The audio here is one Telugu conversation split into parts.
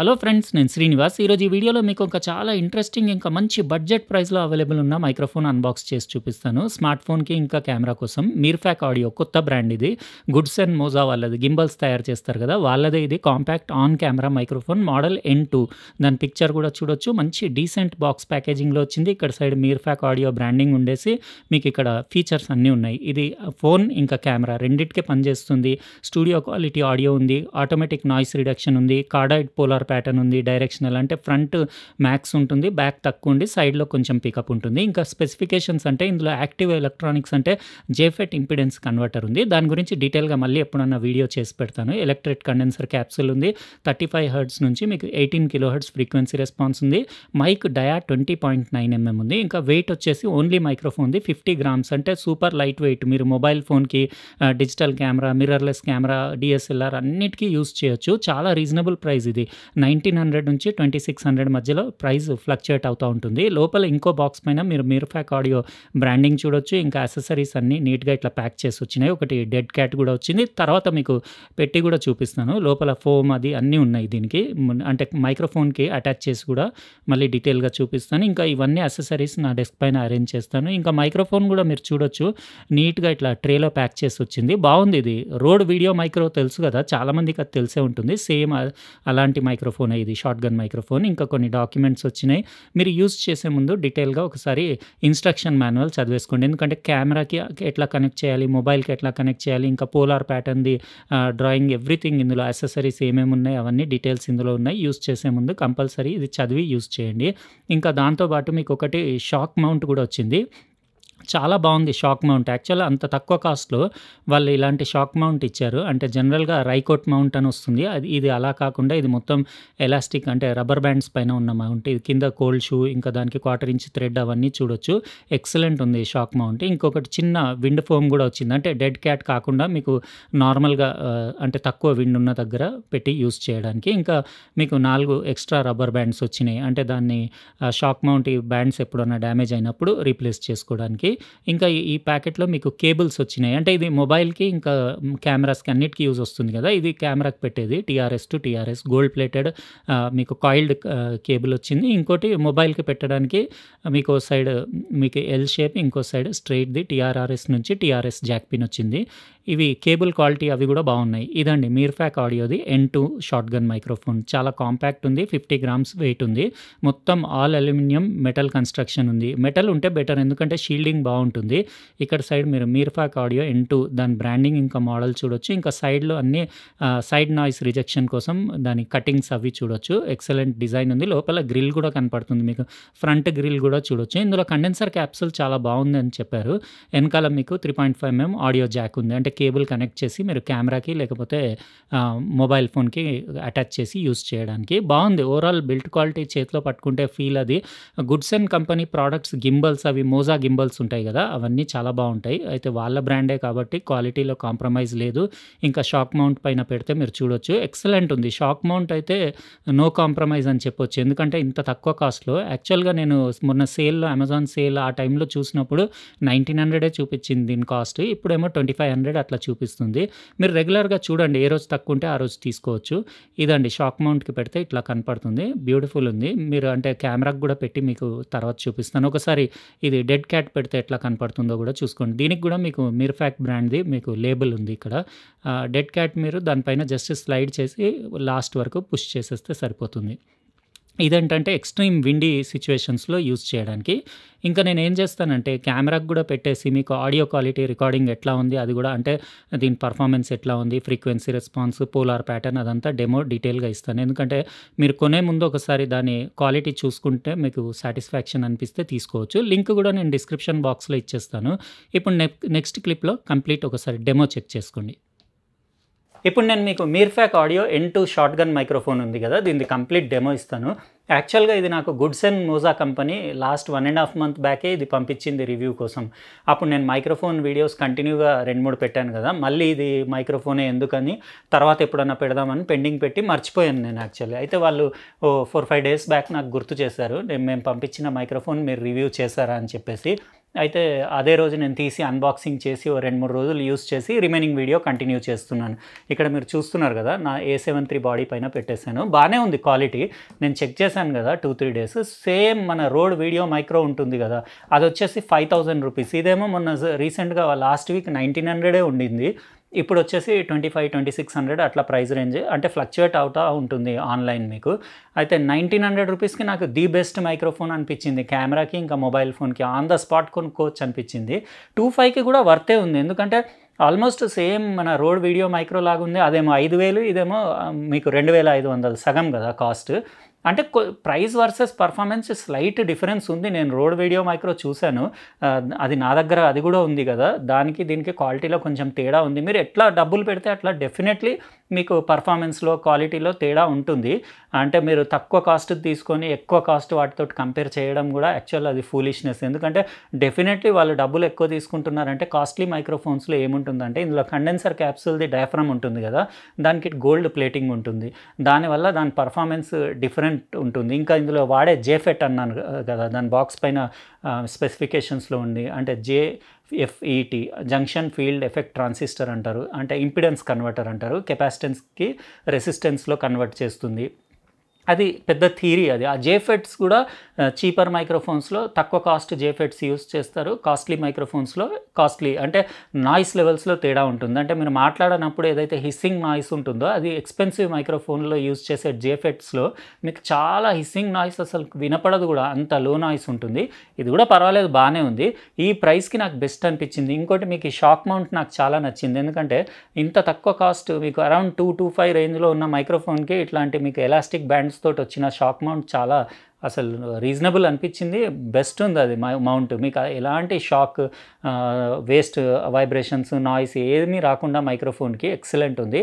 హలో ఫ్రెండ్స్ నేను శ్రీనివాస్ ఈరోజు ఈ వీడియోలో మీకు ఒక చాలా ఇంట్రెస్టింగ్ ఇంకా మంచి బడ్జెట్ ప్రైస్లో అవైలబుల్ ఉన్న మైక్రోఫోన్ అన్బాక్స్ చేసి చూపిస్తాను స్మార్ట్ ఫోన్కి ఇంకా కెమెరా కోసం మీర్ఫ్యాక్ ఆడియో కొత్త బ్రాండ్ ఇది గుడ్స్ అండ్ మోజా వాళ్ళది గింబల్స్ తయారు చేస్తారు కదా వాళ్ళదే ఇది compact on camera microphone model N two దాని పిక్చర్ కూడా చూడొచ్చు మంచి డీసెంట్ బాక్స్ ప్యాకేజింగ్లో వచ్చింది ఇక్కడ సైడ్ మీర్ఫ్యాక్ ఆడియో బ్రాండింగ్ ఉండేసి మీకు ఇక్కడ ఫీచర్స్ అన్నీ ఉన్నాయి ఇది ఫోన్ ఇంకా కెమెరా రెండింటికే పనిచేస్తుంది స్టూడియో క్వాలిటీ ఆడియో ఉంది ఆటోమేటిక్ నాయిస్ రిడక్షన్ ఉంది కార్డాయిడ్ పోలార్ ప్యాటర్న్ ఉంది డైరెక్షనల్ అంటే ఫ్రంట్ మ్యాక్స్ ఉంటుంది బ్యాక్ తక్కువ ఉండి సైడ్లో కొంచెం పికప్ ఉంటుంది ఇంకా స్పెసిఫికేషన్స్ అంటే ఇందులో యాక్టివ్ ఎలక్ట్రానిక్స్ అంటే జేఫెట్ ఇంపిడెన్స్ కన్వర్టర్ ఉంది దాని గురించి డీటెయిల్గా మళ్ళీ ఎప్పుడన్నా వీడియో చేసి పెడతాను ఎలక్ట్రిక్ కండెన్సర్ క్యాప్సూల్ ఉంది థర్టీ ఫైవ్ హర్డ్స్ నుంచి మీకు eighteen kilo hertz frequency response ఉంది mic dia twenty point nine mm ఉంది ఇంకా వెయిట్ వచ్చేసి ఓన్లీ మైక్రోఫోన్ ఉంది ఫిఫ్టీ గ్రామ్స్ అంటే సూపర్ లైట్ వెయిట్ మీరు మొబైల్ ఫోన్కి digital camera mirrorless camera DSLR అన్నిటికీ యూస్ చేయొచ్చు చాలా రీజనబుల్ ప్రైస్ ఇది నైన్టీన్ హండ్రెడ్ నుంచి ట్వంటీ సిక్స్ హండ్రెడ్ మధ్యలో ప్రైస్ ఫ్లక్చుయేట్ అవుతూ ఉంటుంది లోపల ఇంకో బాక్స్ పైన మీరు మీర్ఫాక్ ఆడియో బ్రాండింగ్ చూడొచ్చు ఇంకా అసెసరీస్ అన్నీ నీట్గా ఇట్లా ప్యాక్ చేసి వచ్చినాయి ఒకటి డెడ్ క్యాట్ కూడా వచ్చింది తర్వాత మీకు పెట్టి కూడా చూపిస్తాను లోపల ఫోమ్ అది అన్నీ ఉన్నాయి దీనికి అంటే మైక్రోఫోన్కి అటాచ్ చేసి కూడా మళ్ళీ డీటెయిల్గా చూపిస్తాను ఇంకా ఇవన్నీ అసెసరీస్ నా డెస్క్ పైన అరేంజ్ చేస్తాను ఇంకా మైక్రోఫోన్ కూడా మీరు చూడొచ్చు నీట్గా ఇట్లా ట్రేలో ప్యాక్ చేసి వచ్చింది బాగుంది ఇది రోడ్ వీడియో మైక్రో తెలుసు కదా చాలామందికి అది తెలిసే ఉంటుంది సేమ్ అలాంటి మైక్రో మైక్రోఫోన్ ఇది షార్ట్ గన్ మైక్రోఫోన్ ఇంకా కొన్ని డాక్యుమెంట్స్ వచ్చినాయి మీరు యూజ్ చేసే ముందు డీటెయిల్గా ఒకసారి ఇన్స్ట్రక్షన్ మాన్యువల్ చదివేసుకోండి ఎందుకంటే కెమెరాకి ఎట్లా కనెక్ట్ చేయాలి మొబైల్కి ఎట్లా కనెక్ట్ చేయాలి ఇంకా పోలార్ ప్యాటర్న్ది డ్రాయింగ్ ఎవ్రీథింగ్ ఇందులో అసెసరీస్ ఏమేమి ఉన్నాయి అవన్నీ డీటెయిల్స్ ఇందులో ఉన్నాయి యూజ్ చేసే ముందు కంపల్సరీ ఇది చదివి యూజ్ చేయండి ఇంకా దాంతోపాటు మీకు ఒకటి షాక్ మౌంట్ కూడా వచ్చింది చాలా బాగుంది షాక్ మౌంట్ యాక్చువల్ అంత తక్కువ కాస్ట్లో వాళ్ళు ఇలాంటి షాక్ మౌంట్ ఇచ్చారు అంటే జనరల్గా రైకోట్ మౌంట్ అని వస్తుంది అది ఇది అలా కాకుండా ఇది మొత్తం ఎలాస్టిక్ అంటే రబ్బర్ బ్యాండ్స్ పైన ఉన్న మౌంట్ ఇది కింద కోల్డ్ షూ ఇంకా దానికి క్వార్టర్ ఇంచ్ థ్రెడ్ అవన్నీ చూడొచ్చు ఎక్సలెంట్ ఉంది షాక్ మౌంట్ ఇంకొకటి చిన్న విండ్ ఫోమ్ కూడా వచ్చింది అంటే డెడ్ క్యాట్ కాకుండా మీకు నార్మల్గా అంటే తక్కువ విండ్ ఉన్న దగ్గర పెట్టి యూస్ చేయడానికి ఇంకా మీకు నాలుగు ఎక్స్ట్రా రబ్బర్ బ్యాండ్స్ వచ్చినాయి అంటే దాన్ని షాక్ మౌంట్ బ్యాండ్స్ ఎప్పుడన్నా డ్యామేజ్ అయినప్పుడు రీప్లేస్ చేసుకోవడానికి ఇంకా ఈ ప్యాకెట్లో మీకు కేబుల్స్ వచ్చినాయి అంటే ఇది మొబైల్కి ఇంకా కెమెరాస్కి అన్నిటికీ యూజ్ వస్తుంది కదా ఇది కెమెరాకి పెట్టేది TRS to TRS gold plated మీకు కాయిల్డ్ కేబుల్ వచ్చింది ఇంకోటి మొబైల్కి పెట్టడానికి మీకు సైడ్ మీకు ఎల్ షేప్ ఇంకో సైడ్ స్ట్రైట్ది టీఆర్ఆర్ఎస్ నుంచి టీఆర్ఎస్ జాక్పిన్ వచ్చింది ఇవి కేబుల్ క్వాలిటీ అవి కూడా బాగున్నాయి ఇదండి మీర్ఫ్యాక్ ఆడియోది N two short gun microphone చాలా కాంపాక్ట్ ఉంది ఫిఫ్టీ గ్రామ్స్ వెయిట్ ఉంది మొత్తం ఆల్ అల్యూమినియం మెటల్ కన్స్ట్రక్షన్ ఉంది మెటల్ ఉంటే బెటర్ ఎందుకంటే షీల్డింగ్ బాగుంటుంది ఇక్కడ సైడ్ మీరు మీర్ఫ్యాక్ ఆడియో ఎన్ టూ దాని బ్రాండింగ్ ఇంకా మోడల్ చూడొచ్చు ఇంకా సైడ్లో అన్ని సైడ్ నాయిస్ రిజెక్షన్ కోసం దాని కటింగ్స్ అవి చూడొచ్చు ఎక్సలెంట్ డిజైన్ ఉంది లోపల గ్రిల్ కూడా కనపడుతుంది మీకు ఫ్రంట్ గ్రిల్ కూడా చూడొచ్చు ఇందులో కండెన్సర్ క్యాప్సూల్ చాలా బాగుంది అని చెప్పారు వెనకాల మీకు three point five mm audio jack ఉంది అంటే కేబుల్ కనెక్ట్ చేసి మీరు కెమెరాకి లేకపోతే మొబైల్ ఫోన్కి అటాచ్ చేసి యూస్ చేయడానికి బాగుంది ఓవరాల్ బిల్ట్ క్వాలిటీ చేతిలో పట్టుకుంటే ఫీల్ అది Gudsen company products gimbals అవి మోజా గింబల్స్ ఉంటాయి కదా అవన్నీ చాలా బాగుంటాయి అయితే వాళ్ళ బ్రాండే కాబట్టి క్వాలిటీలో కాంప్రమైజ్ లేదు ఇంకా షాక్ మౌంట్ పైన పెడితే మీరు చూడొచ్చు ఎక్సలెంట్ ఉంది షాక్ మౌంట్ అయితే నో కాంప్రమైజ్ అని చెప్పొచ్చు ఎందుకంటే ఇంత తక్కువ కాస్ట్లో యాక్చువల్గా నేను మొన్న సేల్లో అమెజాన్ సేల్ ఆ టైంలో చూసినప్పుడు నైన్టీన్ హండ్రెడే చూపించింది దీని కాస్ట్ ఇప్పుడేమో ట్వంటీ ఫైవ్ హండ్రెడ్ అట్లా చూపిస్తుంది మీరు రెగ్యులర్గా చూడండి ఏ రోజు తక్కువ ఉంటే ఆ రోజు తీసుకోవచ్చు ఇదండి షాక్ మౌంట్కి పెడితే ఇట్లా కనపడుతుంది బ్యూటిఫుల్ ఉంది మీరు అంటే కెమెరాకి కూడా పెట్టి మీకు తర్వాత చూపిస్తాను ఒకసారి ఇది డెడ్ క్యాట్ పెడితే ఎట్లా కనపడుతుందో కూడా చూసుకోండి దీనికి కూడా మీకు మిర్ఫాక్ బ్రాండ్ది మీకు లేబుల్ ఉంది ఇక్కడ డెడ్ క్యాట్ మీరు దానిపైన జస్ట్ స్లైడ్ చేసి లాస్ట్ వరకు పుష్ చేసేస్తే సరిపోతుంది ఇదేంటంటే ఎక్స్ట్రీమ్ విండీ సిచ్యువేషన్స్లో యూజ్ చేయడానికి ఇంకా నేను ఏం చేస్తానంటే కెమెరాకు కూడా పెట్టేసి మీకు ఆడియో క్వాలిటీ రికార్డింగ్ ఎట్లా ఉంది అది కూడా అంటే దీని పర్ఫార్మెన్స్ ఎట్లా ఉంది ఫ్రీక్వెన్సీ రెస్పాన్స్ పోలార్ ప్యాటర్న్ అదంతా డెమో డీటెయిల్గా ఇస్తాను ఎందుకంటే మీరు కొనే ముందు ఒకసారి దాని క్వాలిటీ చూసుకుంటే మీకు సాటిస్ఫాక్షన్ అనిపిస్తే తీసుకోవచ్చు లింక్ కూడా నేను డిస్క్రిప్షన్ బాక్స్లో ఇచ్చేస్తాను ఇప్పుడు నెక్స్ట్ క్లిప్లో కంప్లీట్ ఒకసారి డెమో చెక్ చేసుకోండి ఇప్పుడు నేను మీకు Mirfak audio N two short gun microphone ఉంది కదా దీనిది కంప్లీట్ డెమో ఇస్తాను యాక్చువల్గా ఇది నాకు Gudsen Moza company last one and half month బ్యాకే ఇది పంపించింది రివ్యూ కోసం అప్పుడు నేను మైక్రోఫోన్ వీడియోస్ కంటిన్యూగా రెండు మూడు పెట్టాను కదా మళ్ళీ ఇది మైక్రోఫోనే ఎందుకని తర్వాత ఎప్పుడన్నా పెడదామని పెండింగ్ పెట్టి మర్చిపోయాను నేను యాక్చువల్లీ అయితే వాళ్ళు ఓ ఫోర్ ఫైవ్ డేస్ బ్యాక్ నాకు గుర్తు చేశారు నేను మేము పంపించిన మైక్రోఫోన్ మీరు రివ్యూ చేశారా అని చెప్పేసి అయితే అదే రోజు నేను తీసి అన్బాక్సింగ్ చేసి ఓ రెండు మూడు రోజులు యూస్ చేసి రిమైనింగ్ వీడియో కంటిన్యూ చేస్తున్నాను ఇక్కడ మీరు చూస్తున్నారు కదా నా ఏ సెవెన్ త్రీ బాడీ పైన పెట్టేశాను బాగానే ఉంది క్వాలిటీ నేను చెక్ చేశాను కదా టూ త్రీ డేస్ సేమ్ మన రోడ్ వీడియో మైక్రో ఉంటుంది కదా అది వచ్చేసి ఫైవ్ థౌజండ్ రూపీస్ ఇదేమో మొన్న రీసెంట్గా లాస్ట్ వీక్ నైన్టీన్ హండ్రెడే ఉండింది ఇప్పుడు వచ్చేసి twenty five twenty six hundred అట్లా ప్రైస్ రేంజ్ అంటే ఫ్లక్చువేట్ అవుతా ఉంటుంది ఆన్లైన్ మీకు అయితే నైన్టీన్ హండ్రెడ్ రూపీస్కి నాకు ది బెస్ట్ మైక్రోఫోన్ అనిపించింది కెమెరాకి ఇంకా మొబైల్ ఫోన్కి ఆన్ ద స్పాట్ కొనుక్కోవచ్చు అనిపించింది టూ ఫైవ్కి కూడా వర్తే ఉంది ఎందుకంటే ఆల్మోస్ట్ సేమ్ మన రోడ్ వీడియో మైక్రో లాగా ఉంది అదేమో ఐదు వేలు ఇదేమో మీకు రెండు వేల ఐదు వందలు సగం కదా కాస్ట్ అంటే price versus performance slight difference ఉంది నేను రోడ్ వీడియో మైక్రో చూశాను అది నా దగ్గర అది కూడా ఉంది కదా దానికి దీనికి క్వాలిటీలో కొంచెం తేడా ఉంది మీరు ఎట్లా డబ్బులు పెడితే అట్లా డెఫినెట్లీ మీకు పర్ఫార్మెన్స్లో క్వాలిటీలో తేడా ఉంటుంది అంటే మీరు తక్కువ కాస్ట్ తీసుకొని ఎక్కువ కాస్ట్ వాటితో కంపేర్ చేయడం కూడా యాక్చువల్ అది ఫూలిష్నెస్ ఎందుకంటే డెఫినెట్లీ వాళ్ళు డబ్బులు ఎక్కువ తీసుకుంటున్నారంటే కాస్ట్లీ మైక్రోఫోన్స్లో ఏముంటుందంటే ఇందులో కండెన్సర్ క్యాప్సూల్ది డయాఫ్రమ్ ఉంటుంది కదా దానికి గోల్డ్ ప్లేటింగ్ ఉంటుంది దానివల్ల దాని పర్ఫార్మెన్స్ డిఫరెంట్ ఉంటుంది ఇంకా ఇందులో వాడే జేఫెట్ అన్నాను కదా దాని బాక్స్ పైన స్పెసిఫికేషన్స్లో ఉంది అంటే J FET junction field effect transistor అంటారు అంటే ఇంపిడెన్స్ కన్వర్టర్ అంటారు కెపాసిటెన్స్కి రెసిస్టెన్స్లో కన్వర్ట్ చేస్తుంది అది పెద్ద థీరీ అది ఆ జేఫెట్స్ కూడా చీపర్ మైక్రోఫోన్స్లో తక్కువ కాస్ట్ జేఫెట్స్ యూస్ చేస్తారు కాస్ట్లీ మైక్రోఫోన్స్లో కాస్ట్లీ అంటే నాయిస్ లెవెల్స్లో తేడా ఉంటుంది అంటే మీరు మాట్లాడినప్పుడు ఏదైతే హిస్సింగ్ నాయిస్ ఉంటుందో అది ఎక్స్పెన్సివ్ మైక్రోఫోన్లో యూస్ చేసే జేఫెట్స్లో మీకు చాలా హిస్సింగ్ నాయిస్ అసలు వినపడదు కూడా అంత లో నాయిస్ ఉంటుంది ఇది కూడా పర్వాలేదు బాగానే ఉంది ఈ ప్రైస్కి నాకు బెస్ట్ అనిపించింది ఇంకోటి మీకు ఈ షాక్ మౌంట్ నాకు చాలా నచ్చింది ఎందుకంటే ఇంత తక్కువ కాస్ట్ మీకు అరౌండ్ టూ టూ ఫైవ్ రేంజ్లో ఉన్న మైక్రోఫోన్కి ఇట్లాంటి మీకు ఎలాస్టిక్ బ్యాండ్స్ మౌంట్స్ తోటి వచ్చిన షాక్ మౌంట్ చాలా అసలు రీజనబుల్ అనిపించింది బెస్ట్ ఉంది అది మౌంట్ మీకు ఎలాంటి షాక్ వేస్ట్ వైబ్రేషన్స్ నాయిస్ ఏమీ రాకుండా మైక్రోఫోన్కి ఎక్సలెంట్ ఉంది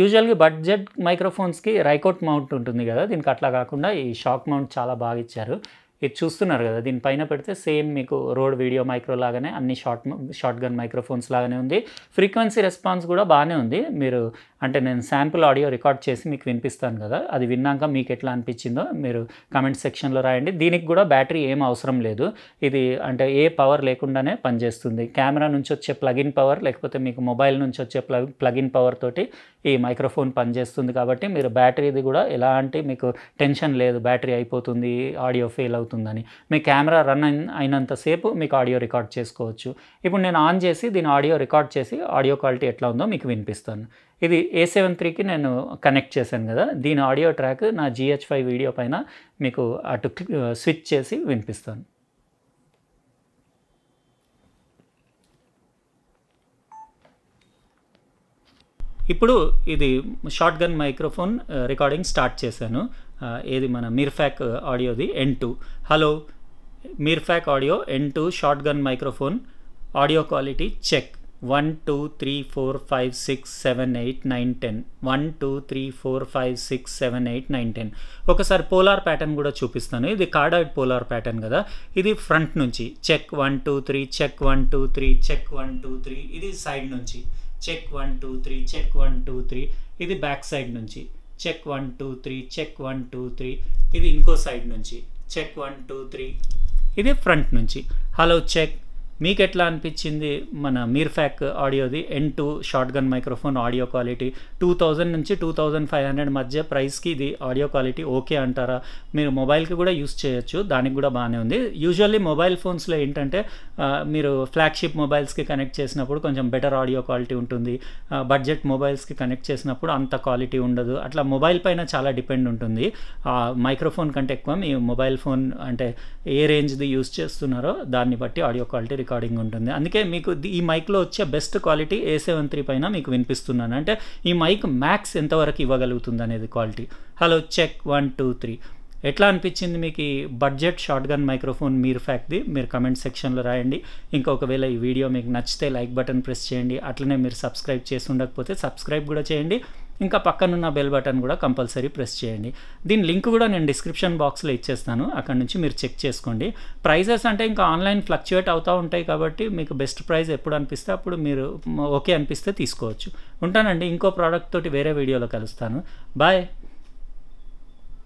యూజువల్గా బడ్జెట్ మైక్రోఫోన్స్కి రైకోట్ మౌంట్ ఉంటుంది కదా దీనికి అట్లా కాకుండా ఈ షాక్ మౌంట్ చాలా బాగా ఇచ్చారు ఇది చూస్తున్నారు కదా దీనిపైన పెడితే సేమ్ మీకు రోడ్ వీడియో మైక్రో లాగానే అన్ని షార్ట్ షార్ట్ గన్ మైక్రోఫోన్స్ లాగానే ఉంది ఫ్రీక్వెన్సీ రెస్పాన్స్ కూడా బాగానే ఉంది మీరు అంటే నేను శాంపుల్ ఆడియో రికార్డ్ చేసి మీకు వినిపిస్తాను కదా అది విన్నాక మీకు ఎట్లా అనిపించిందో మీరు కమెంట్ సెక్షన్లో రాయండి దీనికి కూడా బ్యాటరీ ఏం అవసరం లేదు ఇది అంటే ఏ పవర్ లేకుండానే పనిచేస్తుంది కెమెరా నుంచి వచ్చే ప్లగిన్ పవర్ లేకపోతే మీకు మొబైల్ నుంచి వచ్చే ప్లగ్ ప్లగిన్ పవర్ తోటి ఈ మైక్రోఫోన్ పనిచేస్తుంది కాబట్టి మీరు బ్యాటరీది కూడా ఎలాంటి మీకు టెన్షన్ లేదు బ్యాటరీ అయిపోతుంది ఆడియో ఫెయిల్ అవుతుందని మీ కెమెరా రన్ అయినంతసేపు మీకు ఆడియో రికార్డ్ చేసుకోవచ్చు ఇప్పుడు నేను ఆన్ చేసి దీని ఆడియో రికార్డ్ చేసి ఆడియో క్వాలిటీ ఎట్లా ఉందో మీకు వినిపిస్తాను ఇది ఏ సెవెన్ త్రీకి నేను కనెక్ట్ చేశాను కదా దీని ఆడియో ట్రాక్ నా జిహెచ్ ఫైవ్ వీడియో పైన మీకు అటు స్విచ్ చేసి వినిపిస్తాను ఇప్పుడు ఇది short gun microphone recording start చేశాను ఏది మన మిర్ఫాక్ ఆడియోది N two hello Mirfak audio N two short gun microphone audio quality check one two three four five six seven eight nine ten one two three four five six seven eight nine ten ఒకసారి పోలార్ ప్యాటర్న్ కూడా చూపిస్తాను ఇది కార్డాయిడ్ పోలార్ ప్యాటర్న్ కదా ఇది ఫ్రంట్ నుంచి check one two three check one two three check one two three ఇది సైడ్ నుంచి check one two three check one two three ఇది బ్యాక్ సైడ్ నుంచి check one two three check one two three ఇది ఇంకో సైడ్ నుంచి చెక్ వన్ టూ త్రీ ఇది ఫ్రంట్ నుంచి హలో చెక్ మీకు ఎట్లా అనిపించింది మన మీర్ఫ్యాక్ ఆడియోది N two short gun microphone audio quality two thousand నుంచి టూ థౌజండ్ ఫైవ్ హండ్రెడ్ మధ్య ప్రైస్కి ఇది ఆడియో క్వాలిటీ ఓకే అంటారా మీరు మొబైల్కి కూడా యూస్ చేయొచ్చు దానికి కూడా బాగానే ఉంది యూజువల్లీ మొబైల్ ఫోన్స్లో ఏంటంటే మీరు ఫ్లాగ్షిప్ మొబైల్స్కి కనెక్ట్ చేసినప్పుడు కొంచెం బెటర్ ఆడియో క్వాలిటీ ఉంటుంది బడ్జెట్ మొబైల్స్కి కనెక్ట్ చేసినప్పుడు అంత క్వాలిటీ ఉండదు అట్లా మొబైల్ పైన చాలా డిపెండ్ ఉంటుంది మైక్రోఫోన్ కంటే ఎక్కువ మీ మొబైల్ ఫోన్ అంటే ఏ రేంజ్ది యూస్ చేస్తున్నారో దాన్ని బట్టి ఆడియో క్వాలిటీ రికార్డింగ్ ఉంటుంది అందుకే మీకు ఈ మైక్లో వచ్చే best quality A seven three పైన మీకు వినిపిస్తున్నాను అంటే ఈ మైక్ మ్యాక్స్ ఎంతవరకు ఇవ్వగలుగుతుంది అనేది quality hello check one two three ఎట్లా అనిపించింది మీకు ఈ బడ్జెట్ షార్ట్ గన్ మైక్రోఫోన్ మీరు ఫ్యాక్ది మీరు కమెంట్ సెక్షన్లో రాయండి ఇంకా ఒకవేళ ఈ వీడియో మీకు నచ్చితే లైక్ బటన్ ప్రెస్ చేయండి అట్లనే మీరు సబ్స్క్రైబ్ చేసి ఉండకపోతే సబ్స్క్రైబ్ కూడా చేయండి ఇంకా పక్కనున్న బెల్ బటన్ కూడా కంపల్సరీ ప్రెస్ చేయండి దీని లింక్ కూడా నేను డిస్క్రిప్షన్ బాక్స్లో ఇచ్చేస్తాను అక్కడ నుంచి మీరు చెక్ చేసుకోండి ప్రైజెస్ అంటే ఇంకా ఆన్లైన్ ఫ్లక్చువేట్ అవుతూ ఉంటాయి కాబట్టి మీకు బెస్ట్ ప్రైస్ ఎప్పుడు అనిపిస్తే అప్పుడు మీరు ఓకే అనిపిస్తే తీసుకోవచ్చు ఉంటానండి ఇంకో ప్రోడక్ట్ తోటి వేరే వీడియోలో కలుస్తాను బాయ్